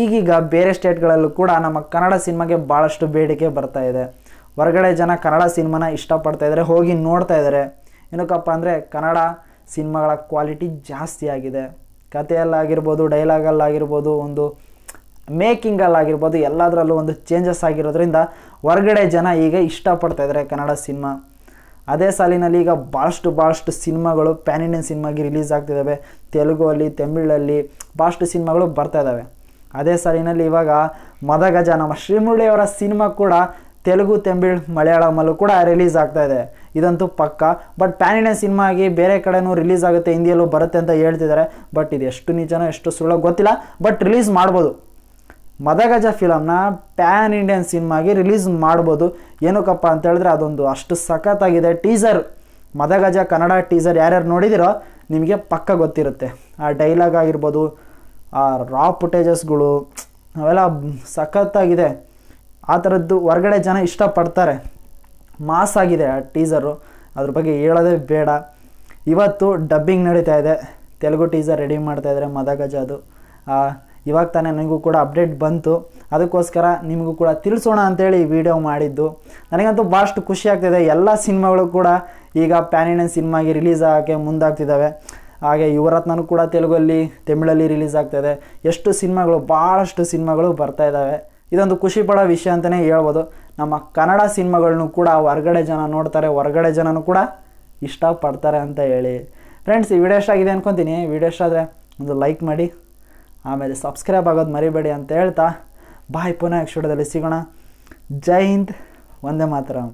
ಈಗೀಗ ಬೇರೆ ಸ್ಟೇಟ್ಗಳಲ್ಲೂ ಕೂಡ ನಮ್ಮ ಕನ್ನಡ ಸಿನಿಮಾಗೆ ಭಾಳಷ್ಟು ಬೇಡಿಕೆ ಬರ್ತಾ ಇದೆ ಹೊರಗಡೆ ಜನ ಕನ್ನಡ ಸಿನಿಮಾನ ಇಷ್ಟಪಡ್ತಾ ಇದ್ದಾರೆ ಹೋಗಿ ನೋಡ್ತಾ ಇದ್ದಾರೆ ಏನಕ್ಕಪ್ಪ ಅಂದರೆ ಕನ್ನಡ ಸಿನಿಮಾಗಳ ಕ್ವಾಲಿಟಿ ಜಾಸ್ತಿ ಆಗಿದೆ ಕಥೆಯಲ್ಲಾಗಿರ್ಬೋದು ಡೈಲಾಗಲ್ಲಾಗಿರ್ಬೋದು ಒಂದು ಮೇಕಿಂಗಲ್ಲಾಗಿರ್ಬೋದು ಎಲ್ಲದರಲ್ಲೂ ಒಂದು ಚೇಂಜಸ್ ಆಗಿರೋದ್ರಿಂದ ಹೊರಗಡೆ ಜನ ಈಗ ಇಷ್ಟಪಡ್ತಾ ಇದ್ದಾರೆ ಕನ್ನಡ ಸಿನಿಮಾ ಅದೇ ಸಾಲಿನಲ್ಲಿ ಈಗ ಭಾಳಷ್ಟು ಭಾಳಷ್ಟು ಸಿನಿಮಾಗಳು ಪ್ಯಾನ್ ಇಂಡಿಯನ್ ಸಿನಿಮಾಗೆ ರಿಲೀಸ್ ಆಗ್ತಿದ್ದಾವೆ ತೆಲುಗು ಅಲ್ಲಿ ತಮಿಳಲ್ಲಿ ಭಾಳಷ್ಟು ಸಿನಿಮಾಗಳು ಬರ್ತಾ ಇದ್ದಾವೆ ಅದೇ ಸಾಲಿನಲ್ಲಿ ಇವಾಗ ಮದಗಜ ನಮ್ಮ ಶ್ರೀಮುರಳಿಯವರ ಸಿನಿಮಾ ಕೂಡ ತೆಲುಗು ತಮಿಳ್ ಮಲಯಾಳಮಲ್ಲೂ ಕೂಡ ರಿಲೀಸ್ ಆಗ್ತಾ ಇದೆ ಇದಂತೂ ಪಕ್ಕ ಬಟ್ ಪ್ಯಾನ್ ಇಂಡಿಯನ್ ಸಿನಿಮಾ ಆಗಿ ಬೇರೆ ಕಡೆನೂ ರಿಲೀಸ್ ಆಗುತ್ತೆ ಹಿಂದಿಯಲ್ಲೂ ಬರುತ್ತೆ ಅಂತ ಹೇಳ್ತಿದ್ದಾರೆ ಬಟ್ ಇದು ಎಷ್ಟು ನಿಜನೋ ಎಷ್ಟು ಸುಳ್ಳೋ ಗೊತ್ತಿಲ್ಲ ಬಟ್ ರಿಲೀಸ್ ಮಾಡ್ಬೋದು ಮದಗಜ ಫಿಲಮ್ನ ಪ್ಯಾನ್ ಇಂಡಿಯನ್ ಸಿನಿಮಾಗೆ ರಿಲೀಸ್ ಮಾಡ್ಬೋದು ಏನಕ್ಕಪ್ಪ ಅಂತ ಹೇಳಿದ್ರೆ ಅದೊಂದು ಅಷ್ಟು ಸಖತ್ತಾಗಿದೆ ಟೀಸರ್ ಮದಗಜ ಕನ್ನಡ ಟೀಸರ್ ಯಾರ್ಯಾರು ನೋಡಿದಿರೋ ನಿಮಗೆ ಪಕ್ಕ ಗೊತ್ತಿರುತ್ತೆ ಆ ಡೈಲಾಗ್ ಆಗಿರ್ಬೋದು ಆ ರಾ ಫುಟೇಜಸ್ಗಳು ಅವೆಲ್ಲ ಸಖತ್ತಾಗಿದೆ ಆ ಥರದ್ದು ಹೊರಗಡೆ ಜನ ಇಷ್ಟಪಡ್ತಾರೆ ಮಾಸ್ ಆಗಿದೆ ಆ ಟೀಸರು ಅದ್ರ ಬಗ್ಗೆ ಹೇಳೋದೇ ಬೇಡ ಇವತ್ತು ಡಬ್ಬಿಂಗ್ ನಡೀತಾ ಇದೆ ತೆಲುಗು ಟೀಸರ್ ರೆಡಿ ಮಾಡ್ತಾಯಿದ್ದಾರೆ ಮದಗಜ ಅದು ಇವಾಗ ತಾನೇ ನನಗೂ ಕೂಡ ಅಪ್ಡೇಟ್ ಬಂತು ಅದಕ್ಕೋಸ್ಕರ ನಿಮಗೂ ಕೂಡ ತಿಳಿಸೋಣ ಅಂತೇಳಿ ಈ ವಿಡಿಯೋ ಮಾಡಿದ್ದು ನನಗಂತೂ ಭಾಳಷ್ಟು ಖುಷಿ ಆಗ್ತಿದೆ ಎಲ್ಲ ಸಿನಿಮಾಗಳು ಕೂಡ ಈಗ ಪ್ಯಾನ್ ಇಂಡಿಯನ್ ಸಿನಿಮಾಗೆ ರಿಲೀಸ್ ಆಗೋಕ್ಕೆ ಮುಂದಾಗ್ತಿದ್ದಾವೆ ಹಾಗೆ ಯುವರತ್ನೂ ಕೂಡ ತೆಲುಗಲ್ಲಿ ತಮಿಳಲ್ಲಿ ರಿಲೀಸ್ ಆಗ್ತಾಯಿದೆ ಎಷ್ಟು ಸಿನಿಮಾಗಳು ಭಾಳಷ್ಟು ಸಿನಿಮಾಗಳು ಬರ್ತಾ ಇದ್ದಾವೆ ಇದೊಂದು ಖುಷಿ ಪಡೋ ವಿಷಯ ಅಂತಲೇ ಹೇಳ್ಬೋದು ನಮ್ಮ ಕನ್ನಡ ಸಿನಿಮಾಗಳನ್ನು ಕೂಡ ಹೊರಗಡೆ ಜನ ನೋಡ್ತಾರೆ ಹೊರಗಡೆ ಜನನೂ ಕೂಡ ಇಷ್ಟಪಡ್ತಾರೆ ಅಂತ ಹೇಳಿ ಫ್ರೆಂಡ್ಸ್ ಈ ವಿಡಿಯೋ ಆಗಿದೆ ಅಂದ್ಕೊತೀನಿ ವಿಡಿಯೋ ಎಷ್ಟಾದರೆ ಒಂದು ಲೈಕ್ ಮಾಡಿ ಆಮೇಲೆ ಸಬ್ಸ್ಕ್ರೈಬ್ ಆಗೋದು ಮರಿಬೇಡಿ ಅಂತ ಹೇಳ್ತಾ ಬಾಯ್ ಪುನಃ ನೆಕ್ಸ್ಟ್ ಸಿಗೋಣ ಜೈ ಹಿಂದ್ ಒಂದೇ ಮಾತ್ರ